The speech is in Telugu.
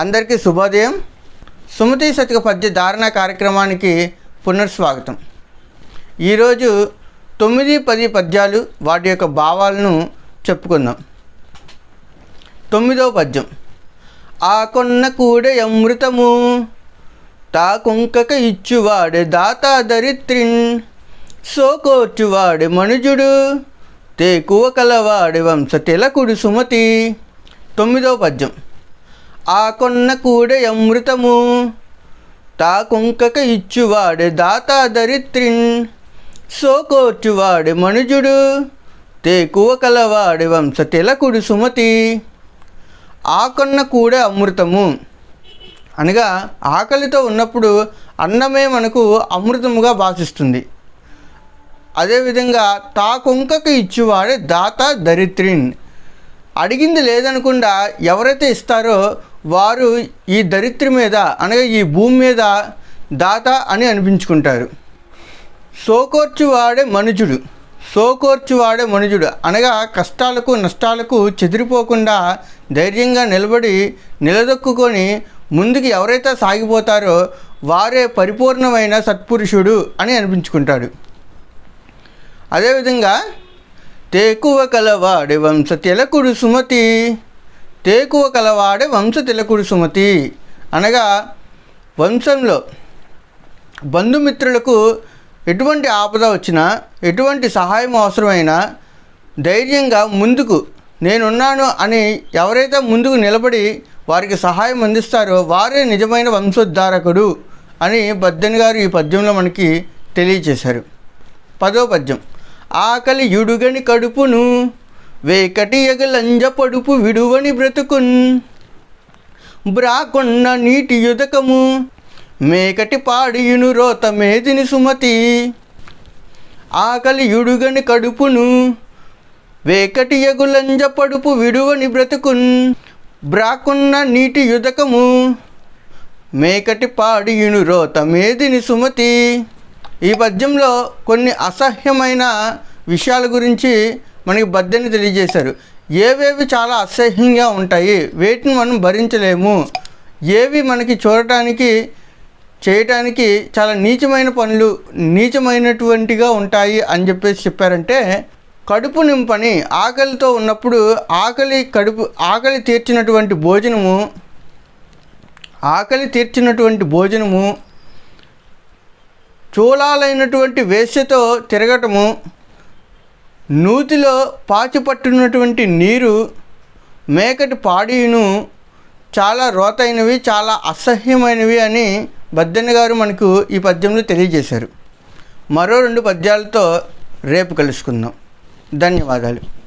అందరికీ శుభోదయం సుమతి శతక పద్య ధారణ కార్యక్రమానికి పునఃస్వాగతం ఈరోజు తొమ్మిది పది పద్యాలు వాటి యొక్క భావాలను చెప్పుకుందాం తొమ్మిదవ పద్యం ఆ కొన్న కూడే అమృతము తాకుంకక ఇచ్చువాడే దాతా దరిత్రిన్ సోకోర్చువాడే మనుజుడు తేకువ కలవాడే వంశ తిలకుడు సుమతి తొమ్మిదో పద్యం ఆ కొన్న కూడే అమృతము తా కుంకక ఇచ్చువాడే దాతా దరిత్రిన్ సోకోర్చువాడే మనుజుడు తేకువ కలవాడు వంశ తిలకుడు సుమతి ఆ కొన్న కూడే అమృతము అనగా ఆకలితో ఉన్నప్పుడు అన్నమే మనకు అమృతముగా భాషిస్తుంది అదేవిధంగా తా కుంకకు ఇచ్చువాడే దాత దరిత్రిన్ అడిగింది లేదనకుండా ఎవరైతే ఇస్తారో వారు ఈ దరిద్ర మీద అనగా ఈ భూమి మీద దాత అని అనిపించుకుంటారు సోకోర్చువాడే మనుజుడు సోకోర్చువాడే మనుజుడు అనగా కష్టాలకు నష్టాలకు చెదిరిపోకుండా ధైర్యంగా నిలబడి నిలదొక్కుని ముందుకు ఎవరైతే సాగిపోతారో వారే పరిపూర్ణమైన సత్పురుషుడు అని అనిపించుకుంటాడు అదేవిధంగా తేకువ కలవాడి వంశ తెలకుడు సుమతి తేకువ కలవాడే వంశ తిలకుడు సుమతి అనగా వంశంలో బంధుమిత్రులకు ఎటువంటి ఆపద వచ్చినా ఎటువంటి సహాయం అవసరమైనా ధైర్యంగా ముందుకు నేనున్నాను అని ఎవరైతే ముందుకు నిలబడి వారికి సహాయం అందిస్తారో వారే నిజమైన వంశోద్ధారకుడు అని బద్దెన్ గారు ఈ పద్యంలో మనకి తెలియచేశారు పదో పద్యం ఆకలి యుడుగని కడుపును వేకటి ఎగలంజ పడుపు విడువని బ్రతుకున్ బ్రాకొన్న నీటి యుదకము మేకటి పాడియును రోత మేదిని సుమతి ఆకలి యుడుగని కడుపును వేకటి ఎగులంజ పడుపు విడువని బ్రతుకున్ బ్రాకున్న నీటి యుదకము మేకటి పాడియును రోత మేదిని సుమతి ఈ పద్యంలో కొన్ని అసహ్యమైన విషయాల గురించి మనకి బద్దని తెలియజేశారు ఏవేవి చాలా అసహ్యంగా ఉంటాయి వేటిని మనం భరించలేము ఏవి మనకి చూడటానికి చేయటానికి చాలా నీచమైన పనులు నీచమైనటువంటిగా ఉంటాయి అని చెప్పేసి చెప్పారంటే కడుపు నింపని ఆకలితో ఉన్నప్పుడు ఆకలి కడుపు ఆకలి తీర్చినటువంటి భోజనము ఆకలి తీర్చినటువంటి భోజనము చూలాలైనటువంటి వేశ్యతో తిరగటము నూతిలో పాచి పాచిపట్టున్నటువంటి నీరు మేకటి పాడీను చాలా రోతైనవి చాలా అసహ్యమైనవి అని బద్దెన్న గారు మనకు ఈ పద్యంలో తెలియజేశారు మరో రెండు పద్యాలతో రేపు కలుసుకుందాం ధన్యవాదాలు